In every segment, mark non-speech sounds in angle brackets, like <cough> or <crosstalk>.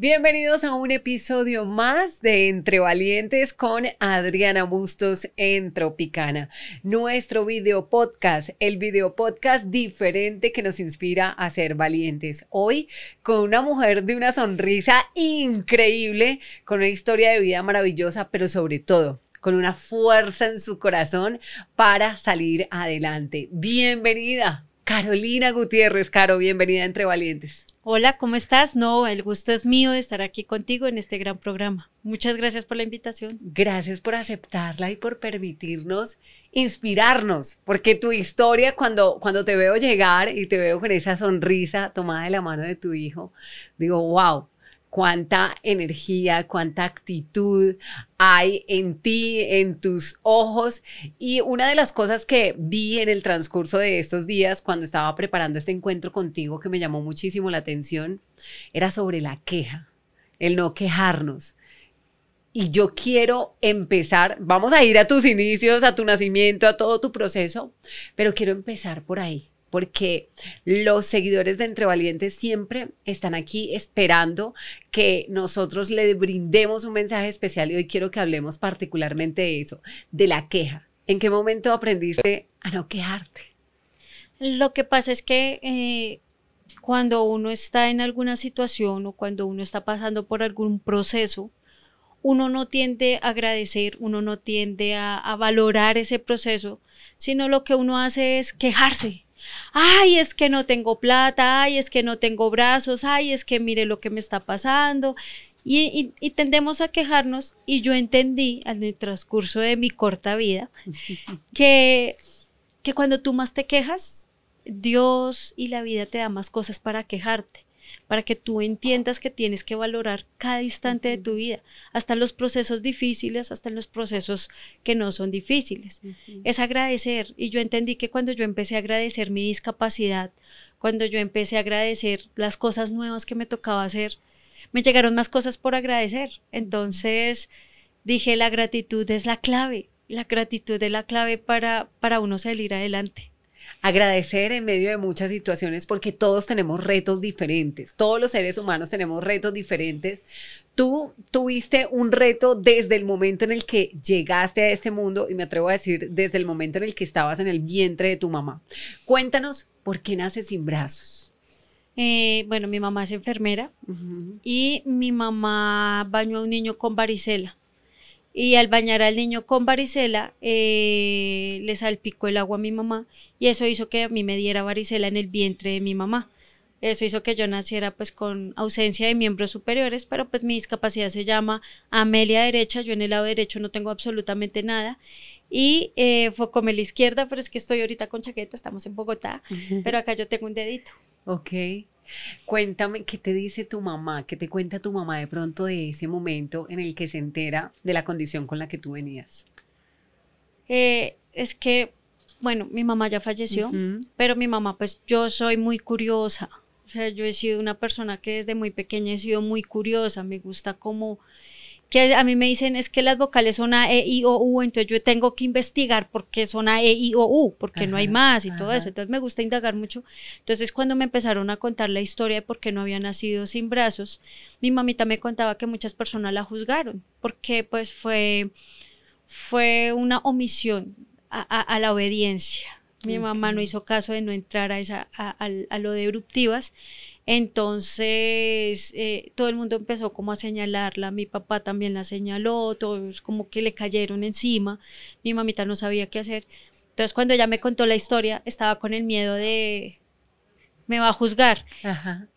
Bienvenidos a un episodio más de Entre Valientes con Adriana Bustos en Tropicana, nuestro video podcast, el video podcast diferente que nos inspira a ser valientes. Hoy con una mujer de una sonrisa increíble, con una historia de vida maravillosa, pero sobre todo con una fuerza en su corazón para salir adelante. Bienvenida, Carolina Gutiérrez. Caro, bienvenida a Entre Valientes. Hola, ¿cómo estás? No, el gusto es mío de estar aquí contigo en este gran programa. Muchas gracias por la invitación. Gracias por aceptarla y por permitirnos inspirarnos, porque tu historia, cuando, cuando te veo llegar y te veo con esa sonrisa tomada de la mano de tu hijo, digo, wow, cuánta energía, cuánta actitud hay en ti, en tus ojos. Y una de las cosas que vi en el transcurso de estos días cuando estaba preparando este encuentro contigo que me llamó muchísimo la atención era sobre la queja, el no quejarnos. Y yo quiero empezar, vamos a ir a tus inicios, a tu nacimiento, a todo tu proceso, pero quiero empezar por ahí porque los seguidores de Entrevalientes siempre están aquí esperando que nosotros les brindemos un mensaje especial y hoy quiero que hablemos particularmente de eso, de la queja. ¿En qué momento aprendiste a no quejarte? Lo que pasa es que eh, cuando uno está en alguna situación o cuando uno está pasando por algún proceso, uno no tiende a agradecer, uno no tiende a, a, valorar ese proceso, sino lo que uno hace es quejarse ay, es que no tengo plata, ay, es que no tengo brazos, ay, es que mire lo que me está pasando. Y, tendemos a quejarnos y yo entendí en el transcurso de mi corta vida <laughs> que, que cuando tú más te quejas, Dios y la vida te da más cosas para quejarte para que tú entiendas que tienes que valorar cada instante de tu vida, hasta los procesos difíciles, hasta los procesos que no son difíciles. Es agradecer. Y yo entendí que cuando yo empecé a agradecer mi discapacidad, cuando yo empecé a agradecer las cosas nuevas que me tocaba hacer, me llegaron más cosas por agradecer. Entonces dije, la gratitud es la clave, la gratitud es la clave para uno salir adelante agradecer en medio de muchas situaciones porque todos tenemos retos diferentes, todos los seres humanos tenemos retos diferentes. Tú tuviste un reto desde el momento en el que llegaste a este mundo y me atrevo a decir desde el momento en el que estabas en el vientre de tu mamá. Cuéntanos por qué naces sin brazos. Eh, bueno, mi mamá es enfermera y mi mamá bañó a un niño con varicela y al bañar al niño con varicela eh, le salpicó el agua a mi mamá y eso hizo que a mí me diera varicela en el vientre de mi mamá. Eso hizo que yo naciera pues con ausencia de miembros superiores, pero pues mi discapacidad se llama Amelia derecha, yo en el lado derecho no tengo absolutamente nada y eh, fue la izquierda, pero es que estoy ahorita con chaqueta, estamos en Bogotá, pero acá yo tengo un dedito. Ok. Cuéntame, ¿qué te dice tu mamá? ¿Qué te cuenta tu mamá de pronto de ese momento en el que se entera de la condición con la que tú venías? Eh, es que, bueno, mi mamá ya falleció, pero mi mamá, pues yo soy muy curiosa. O sea, yo he sido una persona que desde muy pequeña he sido muy curiosa, me gusta como que a mí me dicen es que las vocales son A, E, I, O, U, entonces yo tengo que investigar por qué son A, E, I, O, U, porque no hay más y todo eso. Entonces me gusta indagar mucho. Entonces cuando me empezaron a contar la historia de por qué no había nacido sin brazos, mi mamita me contaba que muchas personas la juzgaron, porque pues fue, fue una omisión a, la obediencia. Mi mamá no hizo caso de no entrar a, esa, a, a, a lo de eruptivas entonces, eh, todo el mundo empezó como a señalarla, mi papá también la señaló, todos como que le cayeron encima, mi mamita no sabía qué hacer. Entonces, cuando ella me contó la historia, estaba con el miedo de, me va a juzgar.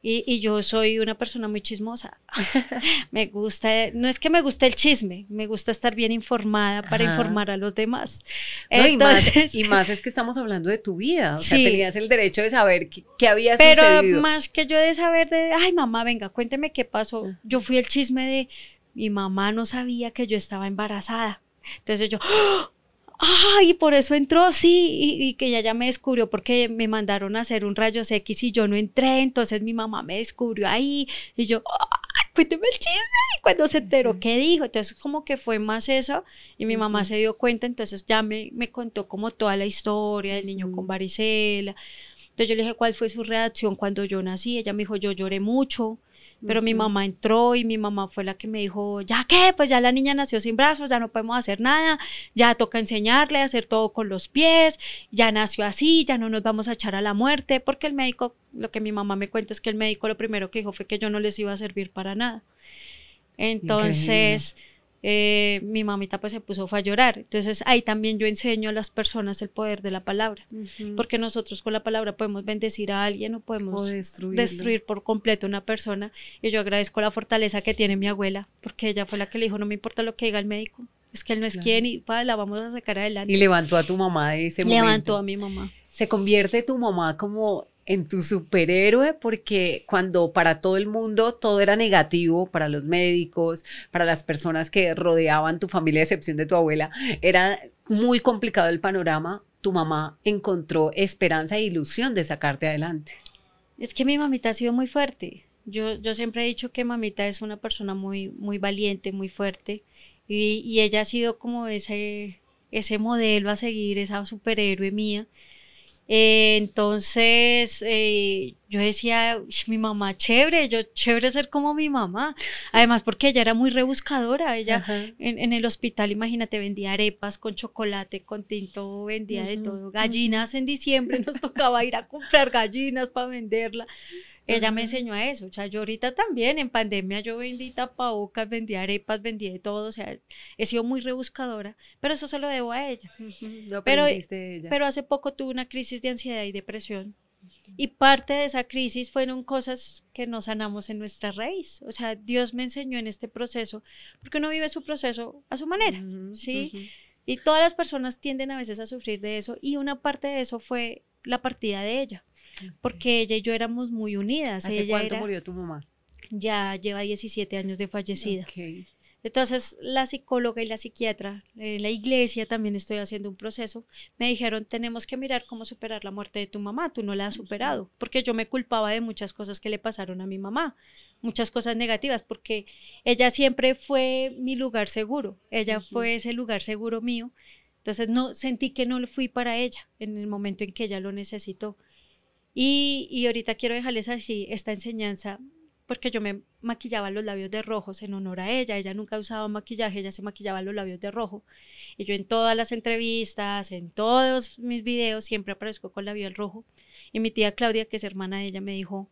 Y, yo soy una persona muy chismosa. <laughs> <laughs> me gusta, no es que me guste el chisme, me gusta estar bien informada para informar a los demás. y, más, es que estamos hablando de tu vida, o sea, tenías el derecho de saber qué, había pero sucedido. Pero más que yo de saber de, ay mamá, venga, cuénteme qué pasó. Yo fui el chisme de, mi mamá no sabía que yo estaba embarazada. Entonces yo, ay, por eso entró, sí, y, que ella ya me descubrió porque me mandaron a hacer un rayos X y yo no entré, entonces mi mamá me descubrió ahí y yo, ay, cuénteme el chisme, y cuando se enteró, ¿qué dijo? Entonces como que fue más eso y mi mamá se dio cuenta, entonces ya me, me contó como toda la historia del niño con varicela. Entonces yo le dije, ¿cuál fue su reacción cuando yo nací? Ella me dijo, yo lloré mucho pero mi mamá entró y mi mamá fue la que me dijo, ya qué, pues ya la niña nació sin brazos, ya no podemos hacer nada, ya toca enseñarle a hacer todo con los pies, ya nació así, ya no nos vamos a echar a la muerte, porque el médico, lo que mi mamá me cuenta es que el médico lo primero que dijo fue que yo no les iba a servir para nada. Entonces... Eh, mi mamita pues se puso a llorar. Entonces ahí también yo enseño a las personas el poder de la palabra, porque nosotros con la palabra podemos bendecir a alguien o podemos destruir por completo una persona. Y yo agradezco la fortaleza que tiene mi abuela, porque ella fue la que le dijo, no me importa lo que diga el médico, es que él no es quien y pa, la vamos a sacar adelante. Y levantó a tu mamá de ese momento. Levantó a mi mamá. Se convierte tu mamá como en tu superhéroe porque cuando para todo el mundo todo era negativo, para los médicos, para las personas que rodeaban tu familia, a excepción de tu abuela, era muy complicado el panorama, tu mamá encontró esperanza e ilusión de sacarte adelante. Es que mi mamita ha sido muy fuerte. Yo, yo siempre he dicho que mamita es una persona muy, muy valiente, muy fuerte, y, ella ha sido como ese, ese modelo a seguir, esa superhéroe mía eh, entonces, eh, yo decía, mi mamá, chévere, yo chévere ser como mi mamá. Además, porque ella era muy rebuscadora. Ella en, el hospital, imagínate, vendía arepas con chocolate, con tinto, vendía de todo. Gallinas en diciembre, nos tocaba ir a comprar gallinas para venderla. Ella me enseñó a eso. O sea, yo ahorita también en pandemia yo vendí tapabocas, vendí arepas, vendí de todo. O sea, he sido muy rebuscadora, pero eso se lo debo a ella. pero, pero hace poco tuve una crisis de ansiedad y depresión. Y parte de esa crisis fueron cosas que no sanamos en nuestra raíz. O sea, Dios me enseñó en este proceso, porque uno vive su proceso a su manera, ¿sí? Y todas las personas tienden a veces a sufrir de eso. Y una parte de eso fue la partida de ella porque ella y yo éramos muy unidas. ¿Hace ella cuánto murió tu mamá? Ya lleva 17 años de fallecida. Entonces, la psicóloga y la psiquiatra, en la iglesia también estoy haciendo un proceso, me dijeron, tenemos que mirar cómo superar la muerte de tu mamá, tú no la has superado, porque yo me culpaba de muchas cosas que le pasaron a mi mamá, muchas cosas negativas, porque ella siempre fue mi lugar seguro, ella fue ese lugar seguro mío, entonces no sentí que no fui para ella en el momento en que ella lo necesitó. Y, ahorita quiero dejarles así esta enseñanza porque yo me maquillaba los labios de rojos en honor a ella. Ella nunca usaba maquillaje, ella se maquillaba los labios de rojo. Y yo en todas las entrevistas, en todos mis videos, siempre aparezco con labial rojo. Y mi tía Claudia, que es hermana de ella, me dijo,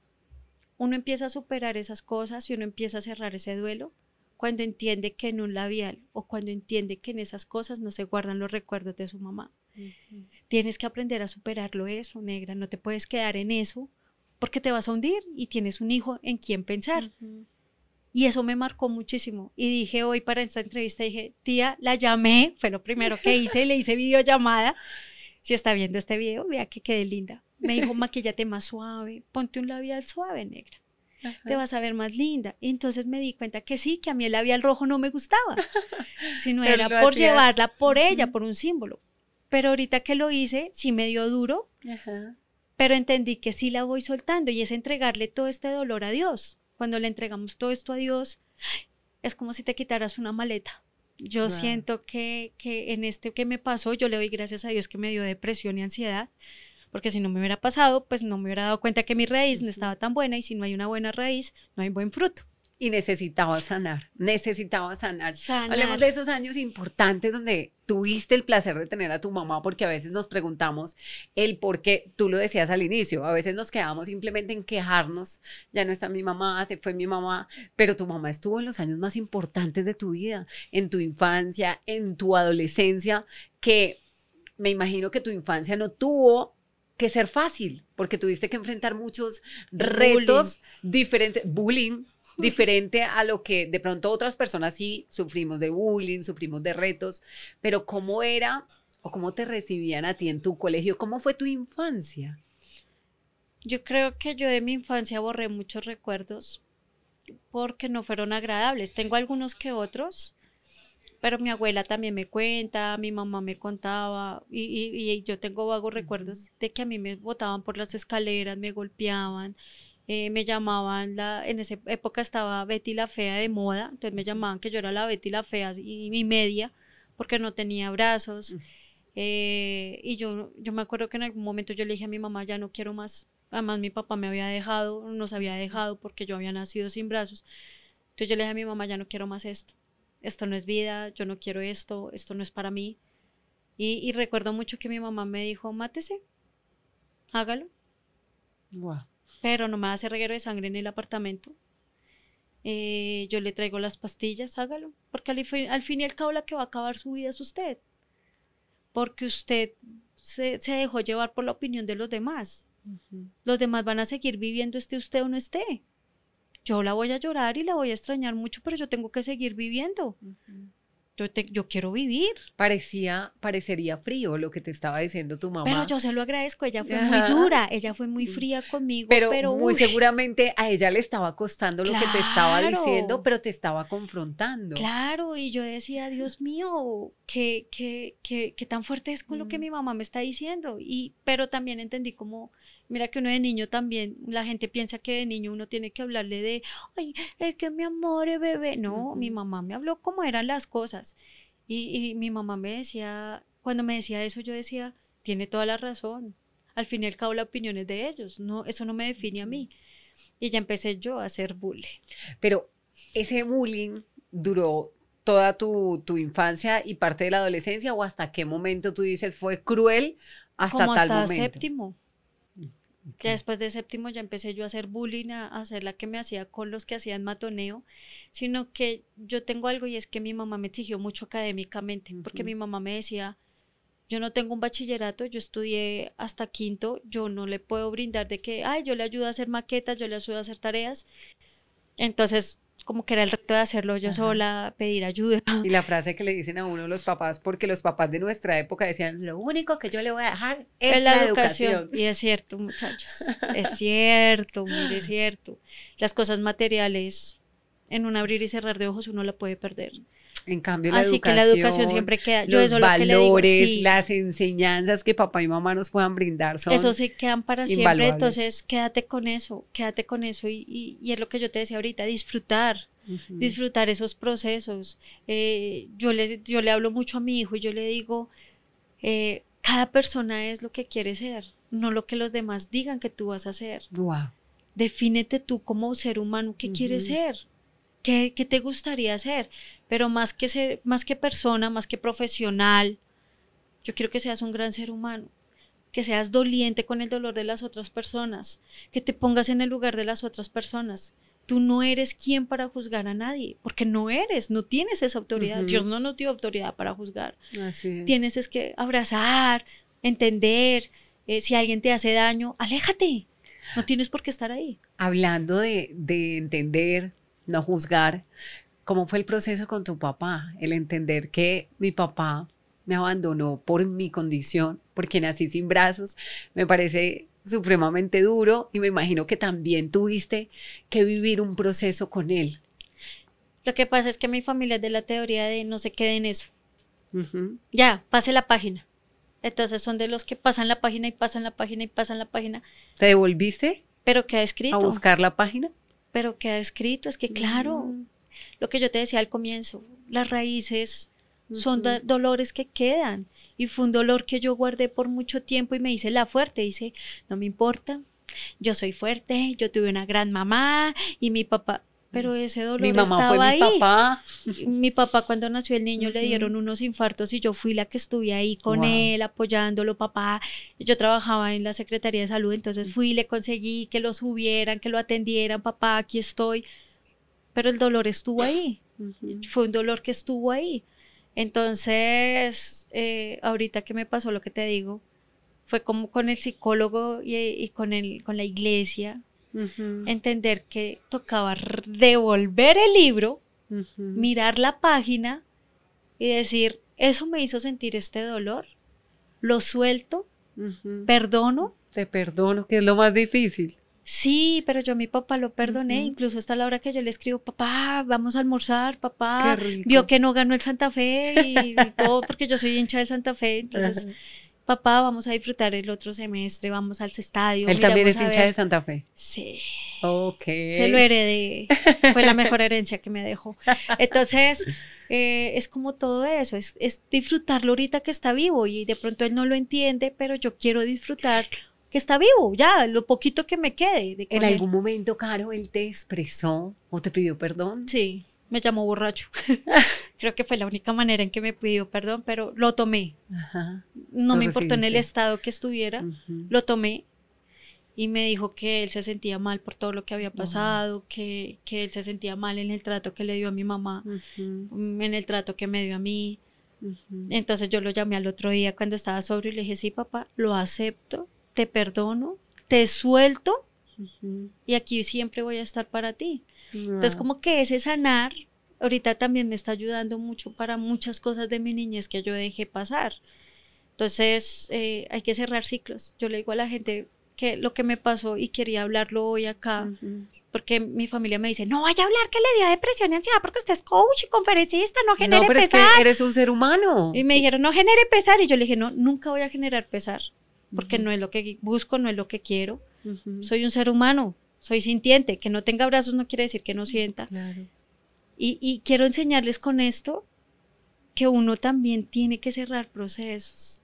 uno empieza a superar esas cosas y uno empieza a cerrar ese duelo cuando entiende que en un labial o cuando entiende que en esas cosas no se guardan los recuerdos de su mamá. Tienes que aprender a superarlo eso, negra. No te puedes quedar en eso porque te vas a hundir y tienes un hijo en quien pensar. Y eso me marcó muchísimo. Y dije hoy para esta entrevista, dije, tía, la llamé, fue lo primero que hice, le hice videollamada. Si está viendo este video, vea que quedé linda. Me dijo, maquillate más suave, ponte un labial suave, negra. Te vas a ver más linda. Y entonces me di cuenta que sí, que a mí el labial rojo no me gustaba, sino <laughs> era por llevarla por ella, por un símbolo. Pero ahorita que lo hice, sí me dio duro, pero entendí que sí la voy soltando y es entregarle todo este dolor a Dios. Cuando le entregamos todo esto a Dios, es como si te quitaras una maleta. Yo siento que, que en este que me pasó, yo le doy gracias a Dios que me dio depresión y ansiedad, porque si no me hubiera pasado, pues no me hubiera dado cuenta que mi raíz no estaba tan buena y si no hay una buena raíz, no hay buen fruto y necesitaba sanar, necesitaba sanar. sanar. Hablemos de esos años importantes donde tuviste el placer de tener a tu mamá, porque a veces nos preguntamos el por qué, tú lo decías al inicio, a veces nos quedamos simplemente en quejarnos, ya no está mi mamá, se fue mi mamá, pero tu mamá estuvo en los años más importantes de tu vida, en tu infancia, en tu adolescencia, que me imagino que tu infancia no tuvo que ser fácil, porque tuviste que enfrentar muchos retos diferentes, bullying, diferente a lo que de pronto otras personas sí sufrimos de bullying, sufrimos de retos, pero ¿cómo era o cómo te recibían a ti en tu colegio? ¿Cómo fue tu infancia? Yo creo que yo de mi infancia borré muchos recuerdos porque no fueron agradables. Tengo algunos que otros, pero mi abuela también me cuenta, mi mamá me contaba, y, yo tengo vagos recuerdos de que a mí me botaban por las escaleras, me golpeaban, eh, me llamaban, la, en esa época estaba Betty la Fea de moda, entonces me llamaban que yo era la Betty la Fea y, mi media, porque no tenía brazos. Eh, y yo, yo me acuerdo que en algún momento yo le dije a mi mamá, ya no quiero más. Además, mi papá me había dejado, nos había dejado porque yo había nacido sin brazos. Entonces yo le dije a mi mamá, ya no quiero más esto. Esto no es vida, yo no quiero esto, esto no es para mí. Y, y recuerdo mucho que mi mamá me dijo, mátese, hágalo. Wow pero no me hace reguero de sangre en el apartamento. Eh, yo le traigo las pastillas, hágalo, porque al fin, y al cabo la que va a acabar su vida es usted, porque usted se, dejó llevar por la opinión de los demás. Los demás van a seguir viviendo esté usted o no esté. Yo la voy a llorar y la voy a extrañar mucho, pero yo tengo que seguir viviendo. Yo, quiero vivir. Parecía, parecería frío lo que te estaba diciendo tu mamá. Pero yo se lo agradezco, ella fue muy dura, ella fue muy mm. fría conmigo. Pero, muy seguramente a ella le estaba costando lo que te estaba diciendo, pero te estaba confrontando. Claro, y yo decía, Dios mío, qué, tan fuerte es con lo que mm. mi mamá me está diciendo. Y, pero también entendí como Mira que uno de niño también, la gente piensa que de niño uno tiene que hablarle de, ay, es que mi amor es bebé. No, mi mamá me habló cómo eran las cosas. Y, mi mamá me decía, cuando me decía eso, yo decía, tiene toda la razón. Al fin y al cabo, la opinión es de ellos. No, eso no me define a mí. Y ya empecé yo a hacer bullying. Pero ese bullying duró toda tu, infancia y parte de la adolescencia o hasta qué momento tú dices fue cruel hasta Como tal hasta séptimo después de séptimo ya empecé yo a hacer bullying, a hacer la que me hacía con los que hacían matoneo, sino que yo tengo algo y es que mi mamá me exigió mucho académicamente, porque mi mamá me decía, yo no tengo un bachillerato, yo estudié hasta quinto, yo no le puedo brindar de que, ay, yo le ayudo a hacer maquetas, yo le ayudo a hacer tareas. Entonces, como que era el reto de hacerlo yo sola, pedir ayuda. Y la frase que le dicen a uno los papás, porque los papás de nuestra época decían, lo único que yo le voy a dejar es, la, educación. Y es cierto, muchachos, es <laughs> cierto, muy es cierto. Las cosas materiales, en un abrir y cerrar de ojos uno la puede perder. En cambio, la Así que la educación siempre queda. los valores, las enseñanzas que papá y mamá nos puedan brindar son Eso se quedan para siempre, entonces quédate con eso, quédate con eso y, es lo que yo te decía ahorita, disfrutar, disfrutar esos procesos. Eh, yo, le, yo le hablo mucho a mi hijo y yo le digo, eh, cada persona es lo que quiere ser, no lo que los demás digan que tú vas a ser. Defínete tú como ser humano, ¿qué quieres ser? ¿Qué, te gustaría hacer? Pero más que ser, más que persona, más que profesional, yo quiero que seas un gran ser humano, que seas doliente con el dolor de las otras personas, que te pongas en el lugar de las otras personas. Tú no eres quien para juzgar a nadie, porque no eres, no tienes esa autoridad. Dios no nos dio autoridad para juzgar. Así Tienes es que abrazar, entender. Eh, si alguien te hace daño, aléjate. No tienes por qué estar ahí. Hablando de entender, no juzgar. ¿Cómo fue el proceso con tu papá? El entender que mi papá me abandonó por mi condición, porque nací sin brazos, me parece supremamente duro y me imagino que también tuviste que vivir un proceso con él. Lo que pasa es que mi familia es de la teoría de no se quede en eso. Ya, pase la página. Entonces son de los que pasan la página y pasan la página y pasan la página. ¿Te devolviste? Pero que ha escrito. A buscar la página pero queda escrito, es que claro, lo que yo te decía al comienzo, las raíces son dolores que quedan y fue un dolor que yo guardé por mucho tiempo y me hice la fuerte, dice, no me importa, yo soy fuerte, yo tuve una gran mamá y mi papá, pero mm. ese dolor mi mamá estaba fue mi papá. Mi papá cuando nació el niño le dieron unos infartos y yo fui la que estuve ahí con él apoyándolo, papá. Yo trabajaba en la Secretaría de Salud, entonces fui, le conseguí que lo subieran, que lo atendieran, papá, aquí estoy. Pero el dolor estuvo ahí. Fue un dolor que estuvo ahí. Entonces, eh, ahorita que me pasó lo que te digo, fue como con el psicólogo y, con, el, con la iglesia, entender que tocaba devolver el libro, mirar la página y decir, eso me hizo sentir este dolor, lo suelto, perdono. Te perdono, que es lo más difícil. Sí, pero yo a mi papá lo perdoné, incluso hasta la hora que yo le escribo, papá, vamos a almorzar, papá, vio que no ganó el Santa Fe y, todo, porque yo soy hincha del Santa Fe, <laughs> entonces papá, vamos a disfrutar el otro semestre, vamos al estadio. Él también es hincha de Santa Fe. Sí. Ok. Se lo heredé. <laughs> Fue la mejor herencia que me dejó. Entonces, eh, es como todo eso, es, disfrutarlo ahorita que está vivo y de pronto él no lo entiende, pero yo quiero disfrutar que está vivo, ya, lo poquito que me quede. ¿En algún momento, Caro, él te expresó o te pidió perdón? Sí, me llamó borracho. <laughs> creo que fue la única manera en que me pidió perdón, pero lo tomé. No me importó en el estado que estuviera, lo tomé y me dijo que él se sentía mal por todo lo que había pasado, que, que, él se sentía mal en el trato que le dio a mi mamá, mm, en el trato que me dio a mí. Entonces yo lo llamé al otro día cuando estaba sobrio y le dije, sí, papá, lo acepto, te perdono, te suelto y aquí siempre voy a estar para ti. Entonces como que ese sanar ahorita también me está ayudando mucho para muchas cosas de mi niñez que yo dejé pasar. Entonces, eh, hay que cerrar ciclos. Yo le digo a la gente que lo que me pasó y quería hablarlo hoy acá, porque mi familia me dice, no vaya a hablar que le dio depresión y ansiedad porque usted es coach y conferencista, no genere no, pero pesar. eres un ser humano. Y me dijeron, no genere pesar. Y yo le dije, no, nunca voy a generar pesar, porque no es lo que busco, no es lo que quiero. Soy un ser humano, soy sintiente, que no tenga brazos no quiere decir que no sienta. Claro. Y, quiero enseñarles con esto que uno también tiene que cerrar procesos.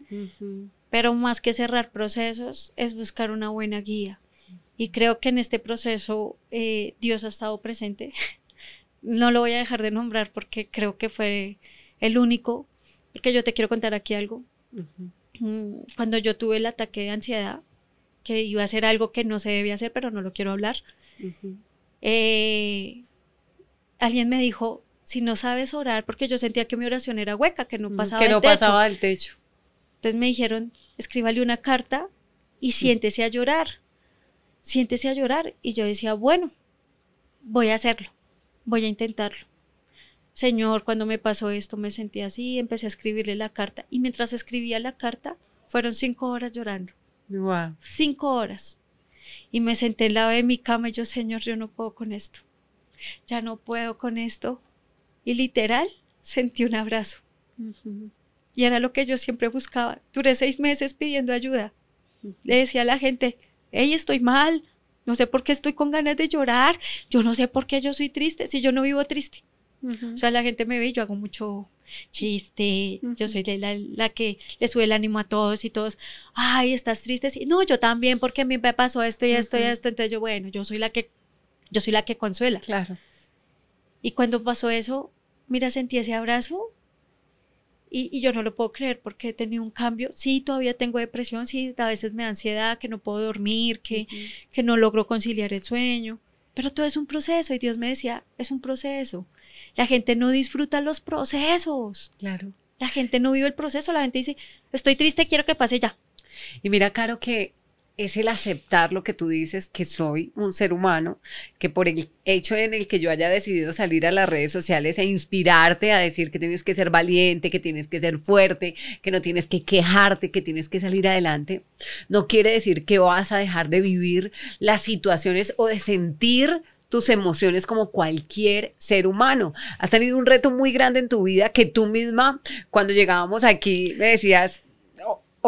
Pero más que cerrar procesos es buscar una buena guía. Y creo que en este proceso eh, Dios ha estado presente. <laughs> No lo voy a dejar de nombrar porque creo que fue el único. Porque yo te quiero contar aquí algo. Mm, cuando yo tuve el ataque de ansiedad, que iba a ser algo que no se debía hacer, pero no lo quiero hablar, eh, alguien me dijo, si no sabes orar, porque yo sentía que mi oración era hueca, que no pasaba que no pasaba del techo. Entonces me dijeron, escríbale una carta y siéntese a llorar, siéntese a llorar. Y yo decía, bueno, voy a hacerlo, voy a intentarlo. Señor, cuando me pasó esto me sentí así, empecé a escribirle la carta. Y mientras escribía la carta, fueron cinco horas llorando. Wow. Cinco horas. Y me senté al lado de mi cama y yo, Señor, yo no puedo con esto ya no puedo con esto. Y literal, sentí un abrazo. Y era lo que yo siempre buscaba. Duré seis meses pidiendo ayuda. Le decía a la gente, hey, estoy mal, no sé por qué estoy con ganas de llorar, yo no sé por qué yo soy triste, si yo no vivo triste. O sea, la gente me ve y yo hago mucho chiste, yo soy la, que le sube el ánimo a todos y todos, ay, estás triste, y no, yo también, porque a mí me pasó esto y esto y esto, entonces yo, bueno, yo soy la que yo soy la que consuela. Claro. Y cuando pasó eso, mira, sentí ese abrazo y, yo no lo puedo creer porque he tenido un cambio. Sí, todavía tengo depresión, sí, a veces me da ansiedad, que no puedo dormir, que, que no logro conciliar el sueño, pero todo es un proceso y Dios me decía, es un proceso. La gente no disfruta los procesos. Claro. La gente no vive el proceso, la gente dice, estoy triste, quiero que pase ya. Y mira, Caro, que es el aceptar lo que tú dices, que soy un ser humano, que por el hecho en el que yo haya decidido salir a las redes sociales e inspirarte a decir que tienes que ser valiente, que tienes que ser fuerte, que no tienes que quejarte, que tienes que salir adelante, no quiere decir que vas a dejar de vivir las situaciones o de sentir tus emociones como cualquier ser humano. Has tenido un reto muy grande en tu vida que tú misma, cuando llegábamos aquí, me decías,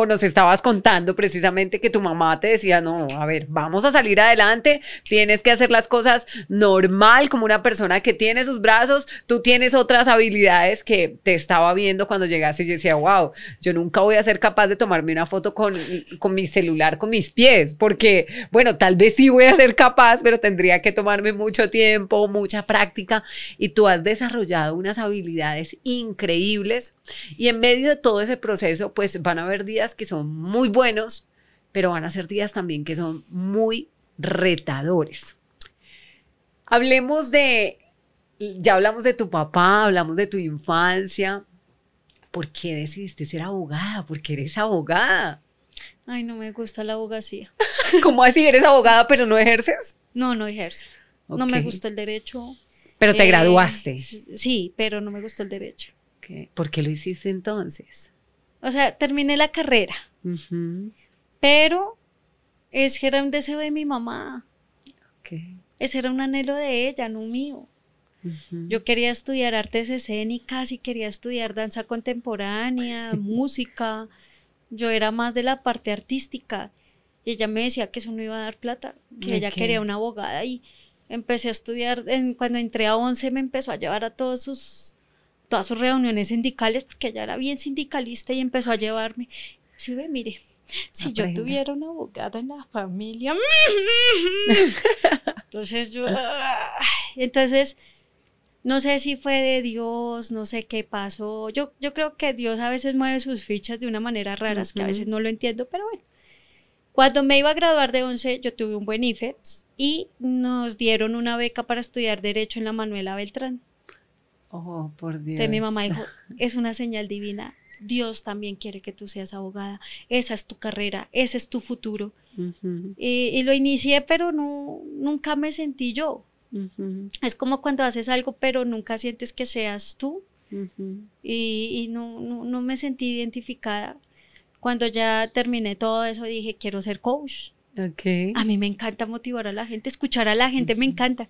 nos estabas contando precisamente que tu mamá te decía, no, a ver, vamos a salir adelante, tienes que hacer las cosas normal como una persona que tiene sus brazos, tú tienes otras habilidades que te estaba viendo cuando llegaste y decía, wow, yo nunca voy a ser capaz de tomarme una foto con, con mi celular, con mis pies, porque, bueno, tal vez sí voy a ser capaz, pero tendría que tomarme mucho tiempo, mucha práctica, y tú has desarrollado unas habilidades increíbles y en medio de todo ese proceso, pues van a haber días que son muy buenos, pero van a ser días también que son muy retadores. Hablemos de, ya hablamos de tu papá, hablamos de tu infancia. ¿Por qué decidiste ser abogada? ¿Por qué eres abogada? Ay, no me gusta la abogacía. <laughs> ¿Cómo así? ¿Eres abogada pero no ejerces? No, no ejerzo. No me gusta el derecho. Pero te eh, graduaste. Sí, pero no me gustó el derecho. ¿Por qué lo hiciste entonces? O sea, terminé la carrera. Pero es que era un deseo de mi mamá. Okay. Ese era un anhelo de ella, no mío. Yo quería estudiar artes escénicas y quería estudiar danza contemporánea, <laughs> música. Yo era más de la parte artística. Y ella me decía que eso no iba a dar plata, que ella quería una abogada. Y empecé a estudiar, cuando entré a 11 me empezó a llevar a todos sus todas sus reuniones sindicales, porque ella era bien sindicalista y empezó a llevarme. Sí, ve, mire, si yo tuviera una abogada en la familia. <laughs> Entonces yo. Entonces, no sé si fue de Dios, no sé qué pasó. Yo, yo creo que Dios a veces mueve sus fichas de una manera rara, que a veces no lo entiendo, pero bueno. Cuando me iba a graduar de 11, yo tuve un buen IFET y nos dieron una beca para estudiar Derecho en la Manuela Beltrán. Oh, por Dios. Entonces mi mamá dijo, es una señal divina. Dios también quiere que tú seas abogada. Esa es tu carrera, ese es tu futuro. y, lo inicié, pero no, nunca me sentí yo. Es como cuando haces algo, pero nunca sientes que seas tú. Y, no, me sentí identificada. Cuando ya terminé todo eso, dije, quiero ser coach. Okay. A mí me encanta motivar a la gente, escuchar a la gente, me encanta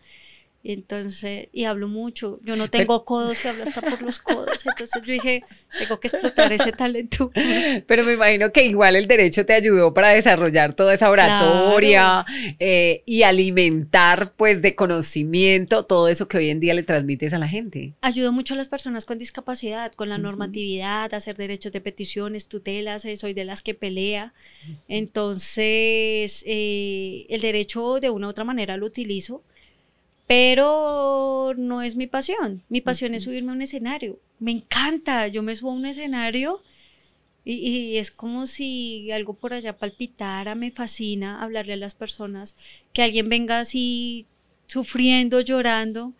entonces, y hablo mucho. Yo no tengo codos, que hablo hasta por los <laughs> codos. Entonces yo dije, tengo que explotar ese talento. <laughs> Pero me imagino que igual el derecho te ayudó para desarrollar toda esa oratoria eh, y alimentar, pues, de conocimiento todo eso que hoy en día le transmites a la gente. Ayudó mucho a las personas con discapacidad, con la normatividad, hacer derechos de peticiones, tutelas. Eh, soy de las que pelea. Entonces, eh, el derecho de una u otra manera lo utilizo pero no es mi pasión. Mi pasión es subirme a un escenario. Me encanta, yo me subo a un escenario y, es como si algo por allá palpitara, me fascina hablarle a las personas, que alguien venga así sufriendo, llorando.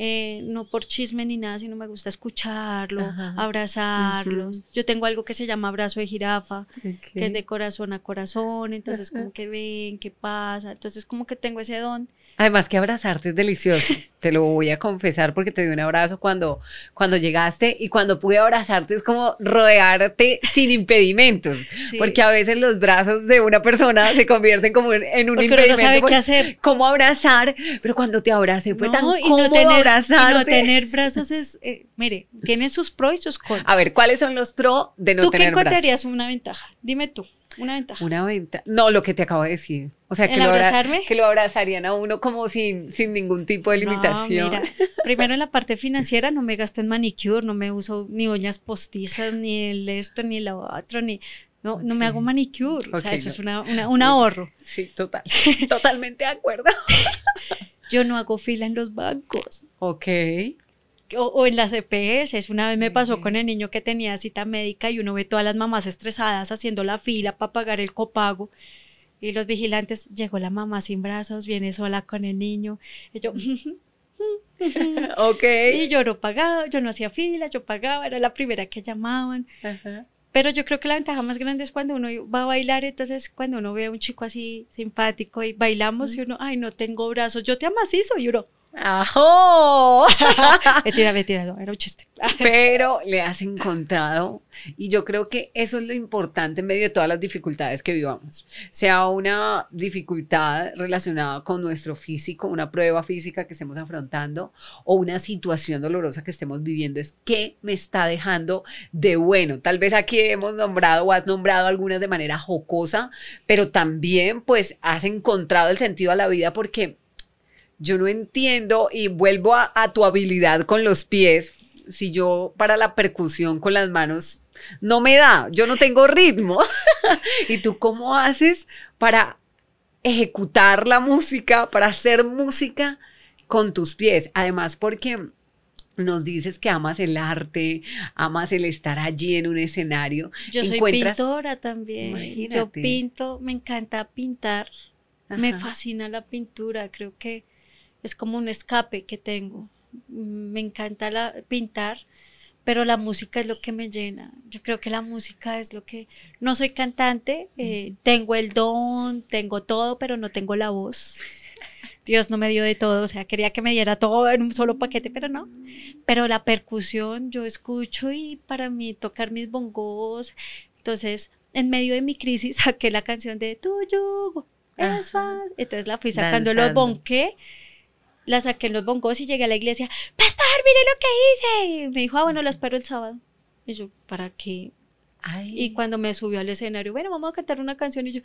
Eh, no por chisme ni nada, sino me gusta escucharlo, abrazarlos. Yo tengo algo que se llama abrazo de jirafa, que es de corazón a corazón, entonces como que ven, qué pasa, entonces como que tengo ese don Además que abrazarte es delicioso, te lo voy a confesar porque te di un abrazo cuando, cuando llegaste y cuando pude abrazarte es como rodearte sin impedimentos, porque a veces los brazos de una persona se convierten como en, un impedimento. no sabe qué hacer. Cómo abrazar, pero cuando te abracé fue tan y no tener, abrazarte. Y no tener brazos es, eh, mire, tiene sus pros y sus contras. A ver, ¿cuáles son los pros de no tener brazos? ¿Tú qué encontrarías una ventaja? Dime tú. Una ventaja. Una ventaja. No, lo que te acabo de decir. O sea, que lo, que lo abrazarían a uno como sin, sin ningún tipo de limitación. mira, primero en la parte <laughs> financiera no me gasto en manicure, no me uso ni uñas postizas, ni el esto, ni lo otro, ni... No, no me hago manicure. o sea, eso es un ahorro. <laughs> Sí, total. Totalmente de acuerdo. <laughs> Yo no hago fila en los bancos. Ok o, en las EPS. Una vez me pasó con el niño que tenía cita médica y uno ve todas las mamás estresadas haciendo la fila para pagar el copago. Y los vigilantes, llegó la mamá sin brazos, viene sola con el niño. Y yo, <laughs> <laughs> ok. Y yo no pagaba, yo no hacía fila, yo pagaba, era la primera que llamaban. Pero yo creo que la ventaja más grande es cuando uno va a bailar, entonces cuando uno ve a un chico así simpático y bailamos y uno, ay, no tengo brazos, yo te amasizo y uno, ¡Ajo! <laughs> era un chiste. <laughs> Pero le has encontrado, y yo creo que eso es lo importante en medio de todas las dificultades que vivamos. Sea una dificultad relacionada con nuestro físico, una prueba física que estemos afrontando, o una situación dolorosa que estemos viviendo, es que me está dejando de bueno. Tal vez aquí hemos nombrado o has nombrado algunas de manera jocosa, pero también pues has encontrado el sentido a la vida porque yo no entiendo y vuelvo a, tu habilidad con los pies. Si yo para la percusión con las manos no me da, yo no tengo ritmo. <laughs> ¿Y tú cómo haces para ejecutar la música, para hacer música con tus pies? Además, porque nos dices que amas el arte, amas el estar allí en un escenario. Yo soy pintora también. Yo pinto, me encanta pintar. Me fascina la pintura, creo que es como un escape que tengo. Me encanta la, pintar, pero la música es lo que me llena. Yo creo que la música es lo que... No soy cantante, eh, tengo el don, tengo todo, pero no tengo la voz. <laughs> Dios no me dio de todo, o sea, quería que me diera todo en un solo paquete, pero no. Pero la percusión yo escucho y para mí tocar mis bongos. Entonces, en medio de mi crisis <laughs> saqué la canción de tuyo, es fácil. Entonces la fui sacando Danzando. los bonqué la saqué en los bongos y llegué a la iglesia, pastor, mire lo que hice. Me dijo, ah, bueno, la espero el sábado. Y yo, ¿para qué? Y cuando me subió al escenario, bueno, vamos a cantar una canción y yo...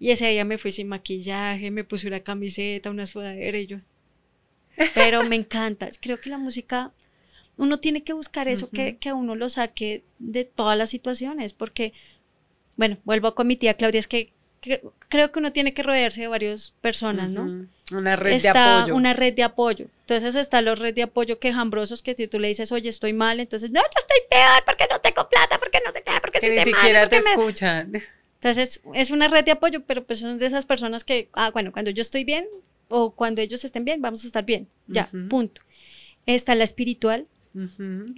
Y ese día me fui sin maquillaje, me puse una camiseta, una sudadera y yo... Pero me encanta, creo que la música, uno tiene que buscar eso, que, que uno lo saque de todas las situaciones, porque, bueno, vuelvo con mi tía Claudia, es que creo que uno tiene que rodearse de varias personas, ¿no? Una red de apoyo. Una red de apoyo. Entonces está los red de apoyo quejambrosos que tú le dices, oye, estoy mal, entonces, no, yo estoy peor porque no tengo plata, porque no sé qué, porque que si ni siquiera te escuchan. Entonces es una red de apoyo, pero pues son de esas personas que, ah, bueno, cuando yo estoy bien o cuando ellos estén bien, vamos a estar bien, ya, punto. Está la espiritual,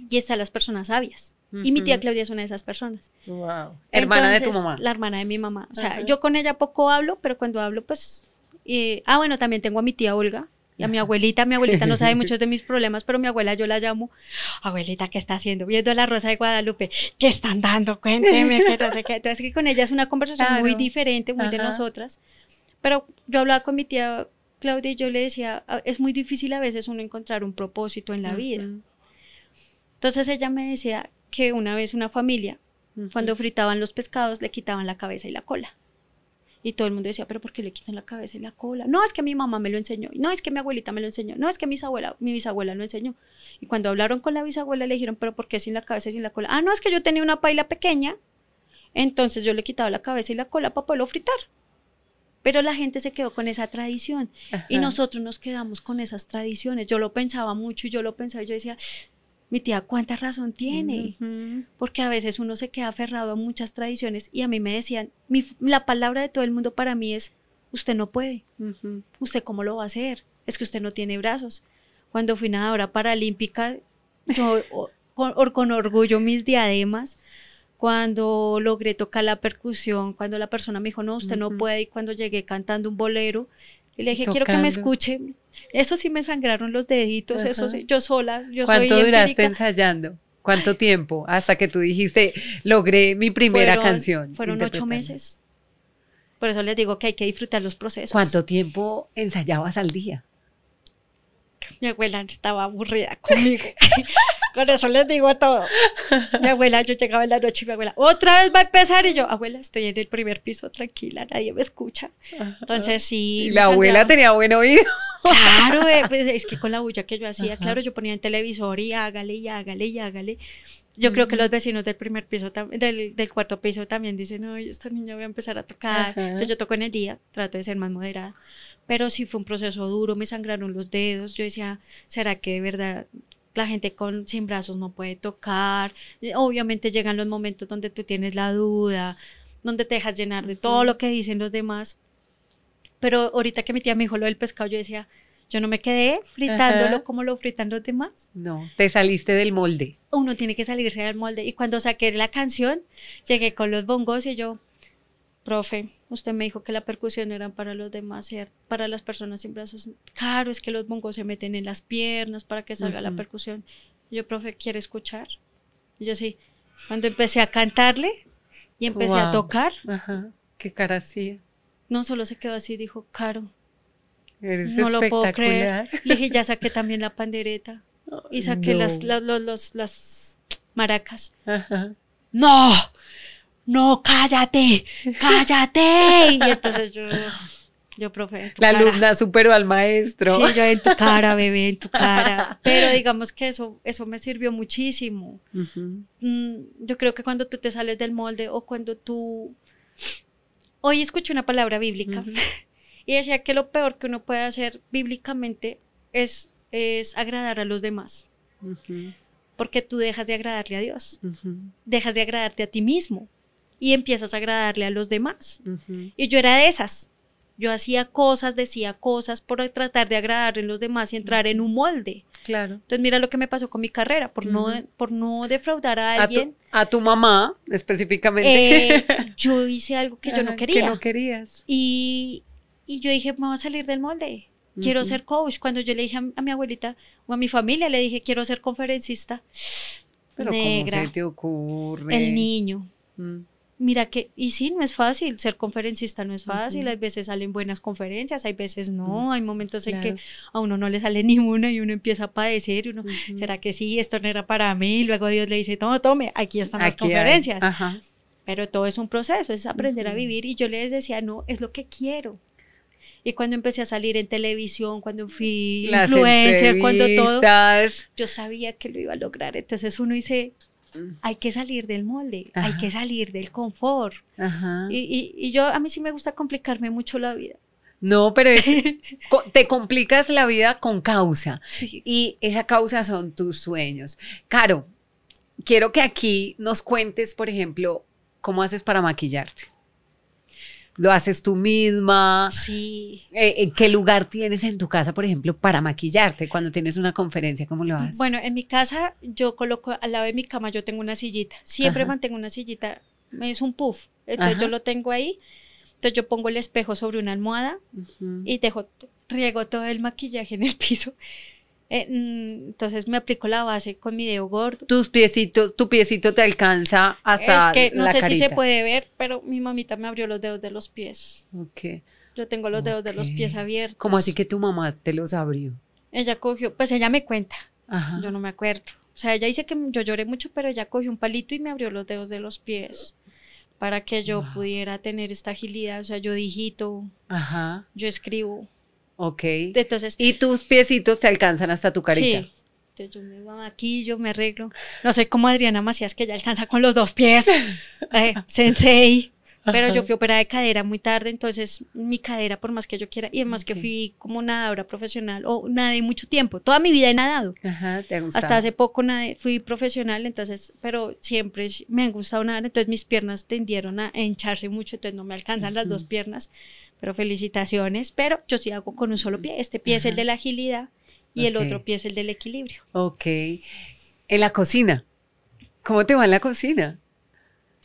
y están las personas sabias. Y mi tía Claudia es una de esas personas. Wow. Hermana de tu mamá. La hermana de mi mamá. O sea, yo con ella poco hablo, pero cuando hablo, pues. ah, bueno, también tengo a mi tía Olga, y a mi abuelita, mi abuelita no sabe muchos de mis <laughs> problemas, pero mi abuela yo la llamo, abuelita, ¿qué está haciendo? Viendo la Rosa de Guadalupe, ¿qué están dando? Cuénteme, que Entonces, que con ella es una conversación muy diferente, muy de nosotras. Pero yo hablaba con mi tía Claudia y yo le decía, ah, es muy difícil a veces uno encontrar un propósito en la vida. Entonces ella me decía que una vez una familia, cuando fritaban los pescados, le quitaban la cabeza y la cola. Y todo el mundo decía, pero ¿por qué le quitan la cabeza y la cola? No, es que mi mamá me lo enseñó. No, es que mi abuelita me lo enseñó. No, es que mi bisabuela, mi bisabuela lo enseñó. Y cuando hablaron con la bisabuela le dijeron, pero ¿por qué sin la cabeza y sin la cola? Ah, no, es que yo tenía una paila pequeña. Entonces yo le quitaba la cabeza y la cola para poderlo fritar. Pero la gente se quedó con esa tradición y nosotros nos quedamos con esas tradiciones. Yo lo pensaba mucho y yo lo pensaba y yo decía, mi tía cuánta razón tiene, porque a veces uno se queda aferrado a muchas tradiciones y a mí me decían, la palabra de todo el mundo para mí es, usted no puede, usted cómo lo va a hacer, es que usted no tiene brazos. Cuando fui nadadora paralímpica, yo con, orgullo mis diademas, cuando logré tocar la percusión, cuando la persona me dijo, no, usted no puede, y cuando llegué cantando un bolero, le dije, quiero que me escuche, eso sí me sangraron los deditos, eso sí, yo sola, yo ¿Cuánto duraste ensayando? ¿Cuánto tiempo hasta que tú dijiste, logré mi primera canción? Fueron ocho meses. Por eso les digo que hay que disfrutar los procesos. ¿Cuánto tiempo ensayabas al día? Mi abuela estaba aburrida conmigo. <laughs> Con eso les digo todo. Mi abuela, yo llegaba en la noche y mi abuela, otra vez va a empezar. Y yo, abuela, estoy en el primer piso, tranquila, nadie me escucha. Entonces sí. la abuela tenía buen oído. Claro, eh, <laughs> pues, es que con la bulla que yo hacía, claro, yo ponía el televisor y hágale y hágale y hágale. Yo creo que los vecinos del primer piso, del, cuarto piso también dicen, no, esta niña voy a empezar a tocar. Entonces yo toco en el día, trato de ser más moderada. Pero sí fue un proceso duro, me sangraron los dedos. Yo decía, ¿será que de verdad la gente con sin brazos no puede tocar? Obviamente llegan los momentos donde tú tienes la duda, donde te dejas llenar de todo lo que dicen los demás pero ahorita que mi tía me dijo lo del pescado, yo decía, yo no me quedé fritándolo como lo fritan los demás. No, te saliste del molde. Uno tiene que salirse del molde. Y cuando saqué la canción, llegué con los bongos y yo, profe, usted me dijo que la percusión era para los demás, para las personas sin brazos. Claro, es que los bongos se meten en las piernas para que salga la percusión. yo, profe, ¿quiere escuchar? yo sí. Cuando empecé a cantarle y empecé a tocar. Ajá, qué cara hacía. No, solo se quedó así, dijo, Caro. no lo puedo creer. Le dije, ya saqué también la pandereta y saqué las, maracas. No, no, cállate, cállate. Y entonces yo, yo profe. La alumna superó al maestro. Sí, yo en tu cara, bebé, en tu cara. Pero digamos que eso, eso me sirvió muchísimo. Mm, yo creo que cuando tú te sales del molde o cuando tú Hoy escuché una palabra bíblica <laughs> y decía que lo peor que uno puede hacer bíblicamente es, es agradar a los demás. Porque tú dejas de agradarle a Dios, dejas de agradarte a ti mismo y empiezas a agradarle a los demás. Y yo era de esas. Yo hacía cosas, decía cosas por tratar de agradarle a los demás y entrar en un molde. Claro. Entonces mira lo que me pasó con mi carrera, por, no, por no defraudar a alguien. A tu, mamá específicamente. Eh, <laughs> yo hice algo que yo no quería. Que no querías. Y, yo dije, vamos a salir del molde. Quiero ser coach. Cuando yo le dije a, mi abuelita o a mi familia, le dije, quiero ser conferencista. Pero negra, ¿cómo se te ocurre? El niño. Mm mira que, y sí, no es fácil, ser conferencista no es fácil, a hay veces salen buenas conferencias, hay veces no, hay momentos en que a uno no le sale <laughs> ninguna y uno empieza a padecer, y uno, ¿será que sí? Esto no era para mí, y luego Dios le dice, no, tome, aquí están las conferencias. Pero todo es un proceso, es aprender a vivir y yo les decía, no, es lo que quiero. Y cuando empecé a salir en televisión, cuando fui influencer, cuando todo, yo sabía que lo iba a lograr. Entonces uno dice, Mm. hay que salir del molde, hay que salir del confort. Y, yo a mí sí me gusta complicarme mucho la vida. No, pero <laughs> te complicas la vida con causa. Y esa causa son tus sueños. Caro, quiero que aquí nos cuentes, por ejemplo, cómo haces para maquillarte lo haces tú misma. Sí. en eh, eh, ¿Qué lugar tienes en tu casa, por ejemplo, para maquillarte cuando tienes una conferencia? ¿Cómo lo haces? Bueno, en mi casa yo coloco al lado de mi cama, yo tengo una sillita. Siempre mantengo una sillita. Es un puff. Entonces yo lo tengo ahí. Entonces yo pongo el espejo sobre una almohada y dejo riego todo el maquillaje en el piso eh, mm, entonces me aplico la base con mi dedo gordo. Tus piecitos, tu piecito te alcanza hasta que, no sé si se puede ver, pero mi mamita me abrió los dedos de los pies. Ok. Yo tengo los dedos de los pies abiertos. ¿Cómo así que tu mamá te los abrió? Ella cogió, pues ella me cuenta. Ajá. Yo no me acuerdo. O sea, ella dice que yo lloré mucho, pero ella cogió un palito y me abrió los dedos de los pies para que yo pudiera tener esta agilidad. O sea, yo digito, Ajá. yo escribo. Ok. y tus piecitos te alcanzan hasta tu carita. Sí. Entonces yo me maquillo, me arreglo. No soy como Adriana Macías, que ya alcanza con los dos pies. <laughs> Eh, sensei. Pero yo fui operada de cadera muy tarde, entonces mi cadera, por más que yo quiera, y además que fui como nadadora profesional, o nadé mucho tiempo, toda mi vida he nadado. Ajá, te Hasta hace poco nadé, fui profesional, entonces, pero siempre me han gustado nadar, entonces mis piernas tendieron a hincharse mucho, entonces no me alcanzan las dos piernas. Pero felicitaciones, pero yo sí hago con un solo pie. Este pie es el de la agilidad y el otro pie es el del equilibrio. Ok. En la cocina, ¿cómo te va en la cocina?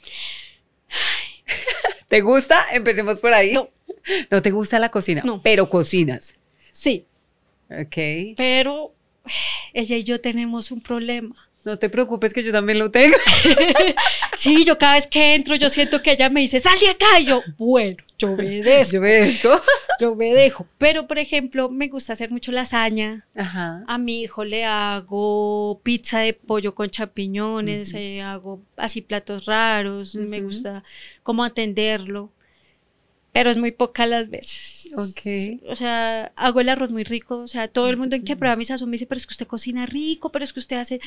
<laughs> ¿Te gusta? Empecemos por ahí. No. te gusta la cocina, no. pero cocinas. Sí. Ok. Pero eh, ella y yo tenemos un problema no te preocupes que yo también lo tengo. <laughs> sí, yo cada vez que entro, yo siento que ella me dice, sal de acá. Y yo, bueno, yo dejo. Yo dejo. <laughs> yo me dejo. Pero, por ejemplo, me gusta hacer mucho lasaña. Ajá. A mi hijo le hago pizza de pollo con chapiñones. Eh, hago así platos raros. Me gusta cómo atenderlo pero es muy poca las veces. Ok. O sea, hago el arroz muy rico, o sea, todo el mundo en que mm. prueba mi sazón me dice, pero es que usted cocina rico, pero es que usted hace...